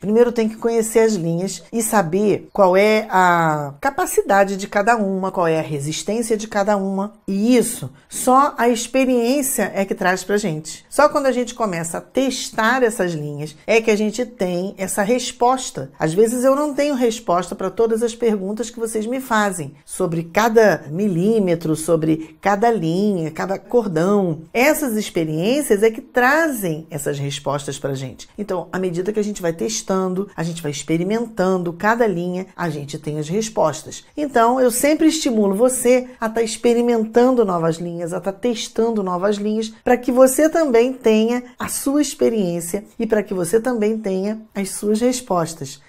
Primeiro tem que conhecer as linhas e saber qual é a capacidade de cada uma, qual é a resistência de cada uma. E isso só a experiência é que traz pra gente. Só quando a gente começa a testar essas linhas é que a gente tem essa resposta. Às vezes eu não tenho resposta para todas as perguntas que vocês me fazem sobre cada milímetro, sobre cada linha, cada cordão. Essas experiências é que trazem essas respostas pra gente. Então, à medida que a gente vai testando testando, a gente vai experimentando cada linha, a gente tem as respostas. Então, eu sempre estimulo você a estar tá experimentando novas linhas, a estar tá testando novas linhas, para que você também tenha a sua experiência e para que você também tenha as suas respostas.